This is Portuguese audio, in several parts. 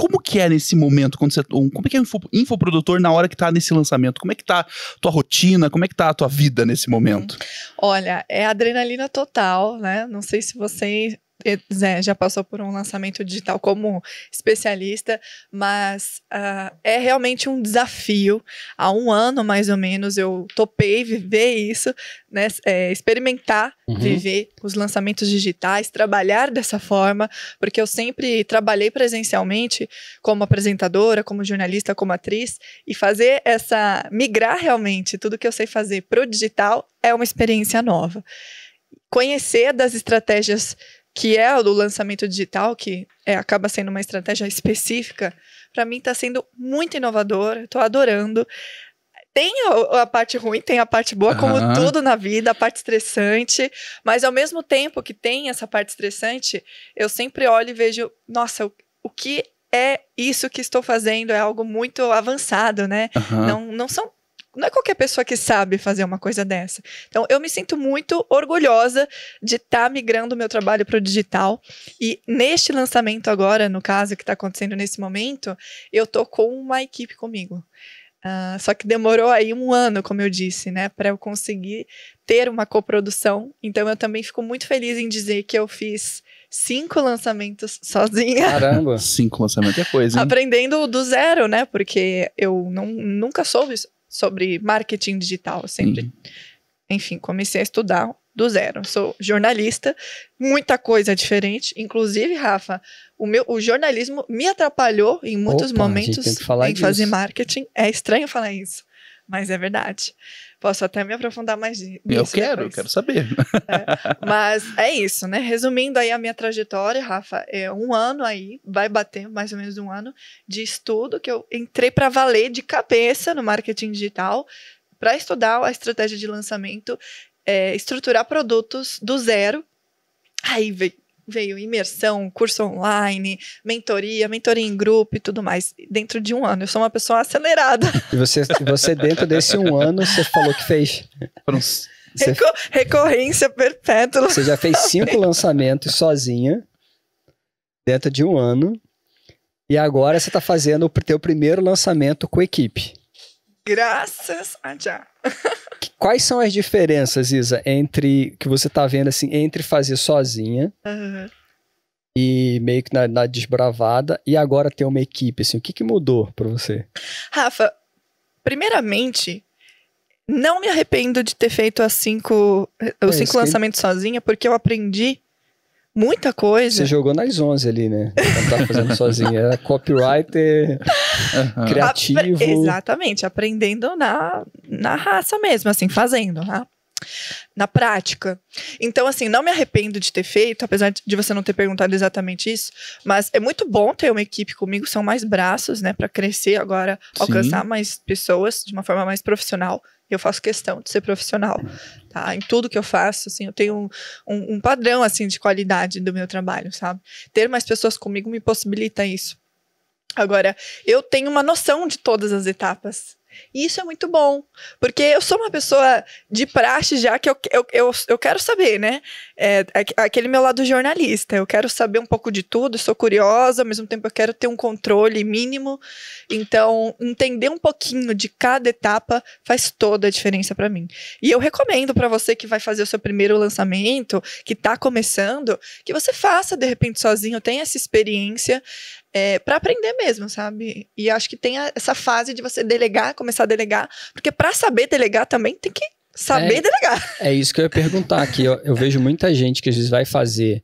como que é nesse momento, quando você, como é que é um info, infoprodutor na hora que está nesse lançamento? Como é que tá tua rotina? Como é que tá a tua vida nesse momento? Olha, é adrenalina total, né? Não sei se vocês é, já passou por um lançamento digital como especialista, mas uh, é realmente um desafio. Há um ano, mais ou menos, eu topei viver isso, né, é, experimentar uhum. viver os lançamentos digitais, trabalhar dessa forma, porque eu sempre trabalhei presencialmente como apresentadora, como jornalista, como atriz, e fazer essa. migrar realmente tudo que eu sei fazer para o digital é uma experiência nova. Conhecer das estratégias que é o lançamento digital, que é, acaba sendo uma estratégia específica, para mim está sendo muito inovador, estou adorando. Tem a, a, parte ruim, tem a parte boa, como uhum. tudo na vida, a parte estressante, mas ao mesmo tempo que tem essa parte estressante, eu sempre olho e vejo, nossa, o, o que é isso que estou fazendo, é algo muito avançado, né? Uhum. Não, não são não é qualquer pessoa que sabe fazer uma coisa dessa. Então, eu me sinto muito orgulhosa de estar tá migrando o meu trabalho para o digital. E neste lançamento agora, no caso, que está acontecendo nesse momento, eu tô com uma equipe comigo. Uh, só que demorou aí um ano, como eu disse, né, para eu conseguir ter uma coprodução. Então eu também fico muito feliz em dizer que eu fiz cinco lançamentos sozinha. Caramba, cinco lançamentos é coisa. Hein? Aprendendo do zero, né, porque eu não, nunca soube isso sobre marketing digital. sempre, uhum. enfim, comecei a estudar do zero. Sou jornalista, muita coisa diferente. Inclusive, Rafa, o meu o jornalismo me atrapalhou em muitos Opa, momentos em disso. fazer marketing. É estranho falar isso mas é verdade. Posso até me aprofundar mais nisso. Eu quero, eu quero saber. É, mas é isso, né? Resumindo aí a minha trajetória, Rafa, é um ano aí, vai bater mais ou menos um ano de estudo que eu entrei para valer de cabeça no marketing digital para estudar a estratégia de lançamento, é, estruturar produtos do zero. Aí veio veio imersão, curso online, mentoria, mentoria em grupo e tudo mais. Dentro de um ano, eu sou uma pessoa acelerada. E você, você dentro desse um ano, você falou que fez. Reco recorrência perpétua. Você já fez cinco lançamentos sozinha, dentro de um ano. E agora você está fazendo o teu primeiro lançamento com equipe. Graças a Deus. Quais são as diferenças, Isa, entre que você tá vendo assim, entre fazer sozinha uhum. e meio que na, na, desbravada e agora ter uma equipe assim? O que que mudou para você? Rafa, primeiramente, não me arrependo de ter feito as cinco, os é, cinco lançamentos que... sozinha, porque eu aprendi muita coisa. Você jogou nas 11 ali, né? Não tava tá fazendo sozinha. Era copywriter, uhum. criativo. exatamente, aprendendo na, na raça mesmo, assim, fazendo, né? na prática. Então, assim, não me arrependo de ter feito, apesar de você não ter perguntado exatamente isso, mas é muito bom ter uma equipe comigo, são mais braços, né, para crescer agora, Sim. alcançar mais pessoas de uma forma mais profissional. Eu faço questão de ser profissional, tá? Em tudo que eu faço, assim, eu tenho um, um, um padrão, assim, de qualidade do meu trabalho, sabe? Ter mais pessoas comigo me possibilita isso. Agora, eu tenho uma noção de todas as etapas. E isso é muito bom, porque eu sou uma pessoa de praxe já que eu, eu, eu, eu quero saber, né? É, é aquele meu lado jornalista, eu quero saber um pouco de tudo, sou curiosa, ao mesmo tempo eu quero ter um controle mínimo. Então, entender um pouquinho de cada etapa faz toda a diferença para mim. E eu recomendo para você que vai fazer o seu primeiro lançamento, que está começando, que você faça de repente sozinho, tenha essa experiência é, para aprender mesmo, sabe? E acho que tem a, essa fase de você delegar, começar a delegar, porque para saber delegar também tem que saber é, delegar. É isso que eu ia perguntar aqui. Eu, eu, vejo muita gente que às vezes vai fazer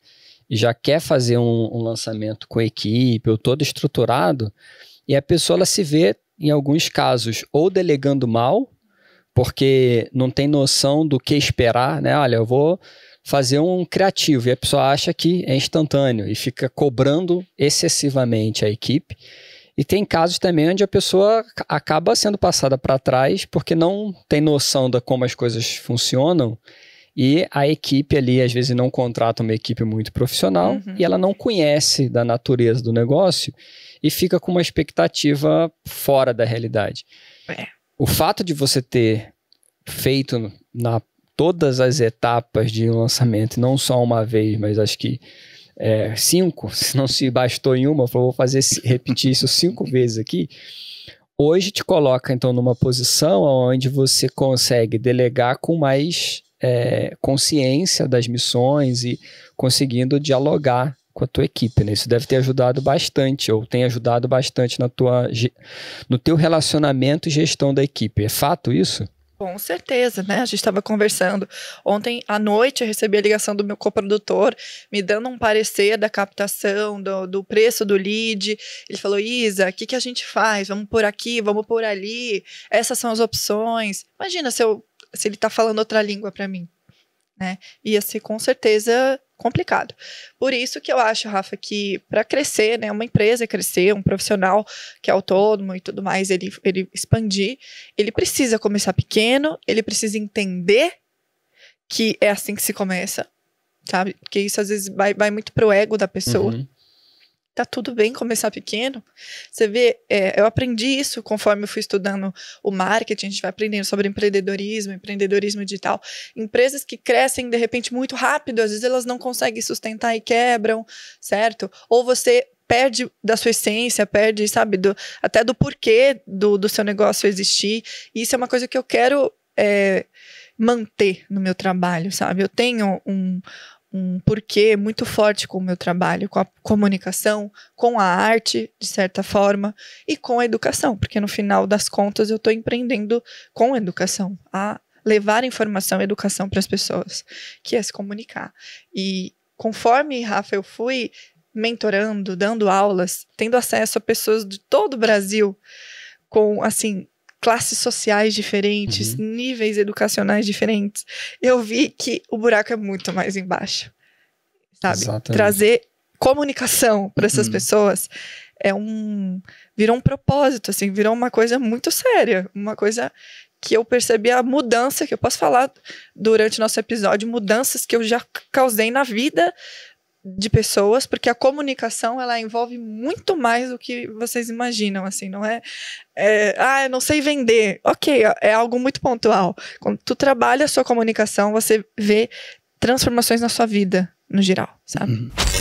já quer fazer um, um lançamento com equipe ou todo estruturado, e a pessoa ela se vê, em alguns casos, ou delegando mal, porque não tem noção do que esperar, né? Olha, eu vou fazer um criativo e a pessoa acha que é instantâneo e fica cobrando excessivamente a equipe. E tem casos também onde a pessoa acaba sendo passada para trás porque não tem noção da como as coisas funcionam e a equipe ali às vezes não contrata uma equipe muito profissional uhum. e ela não conhece da natureza do negócio e fica com uma expectativa fora da realidade. É. O fato de você ter feito na todas as etapas de lançamento, não só uma vez, mas acho que é, cinco, se não se bastou em uma, falou, vou fazer repetir isso cinco vezes aqui. Hoje te coloca então numa posição onde você consegue delegar com mais é, consciência das missões e conseguindo dialogar com a tua equipe, né? Isso deve ter ajudado bastante ou tem ajudado bastante na tua no teu relacionamento e gestão da equipe. É fato isso? Com certeza, né? A gente estava conversando. Ontem à noite eu recebi a ligação do meu coprodutor, me dando um parecer da captação, do, do preço do lead. Ele falou: Isa, o que, que a gente faz? Vamos por aqui, vamos por ali. Essas são as opções. Imagina se, eu, se ele está falando outra língua para mim. Né? Ia ser com certeza complicado. Por isso que eu acho, Rafa, que para crescer, né, uma empresa crescer, um profissional que é autônomo e tudo mais, ele, ele expandir, ele precisa começar pequeno, ele precisa entender que é assim que se começa, sabe? Porque isso às vezes vai, vai muito pro ego da pessoa. Uhum tá tudo bem começar pequeno. Você vê, é, eu aprendi isso conforme eu fui estudando o marketing, a gente vai aprendendo sobre empreendedorismo, empreendedorismo digital. Empresas que crescem de repente muito rápido, às vezes elas não conseguem sustentar e quebram, certo? Ou você perde da sua essência, perde, sabe, do, até do porquê do, do seu negócio existir. Isso é uma coisa que eu quero é, manter no meu trabalho, sabe? Eu tenho um um porquê muito forte com o meu trabalho, com a comunicação, com a arte, de certa forma, e com a educação, porque no final das contas eu estou empreendendo com a educação, a levar informação e educação para as pessoas, que é se comunicar. E conforme, Rafa, eu fui mentorando, dando aulas, tendo acesso a pessoas de todo o Brasil, com, assim, classes sociais diferentes, uhum. níveis educacionais diferentes, eu vi que o buraco é muito mais embaixo. Sabe? Exatamente. Trazer comunicação para essas uhum. pessoas é um virou um propósito, assim, virou uma coisa muito séria, uma coisa que eu percebi a mudança que eu posso falar durante o nosso episódio, mudanças que eu já causei na vida de pessoas, porque a comunicação ela envolve muito mais do que vocês imaginam, assim, não é, é ah, eu não sei vender. OK, é algo muito pontual. Quando tu trabalha a sua comunicação, você vê transformações na sua vida, no geral, sabe? Uhum.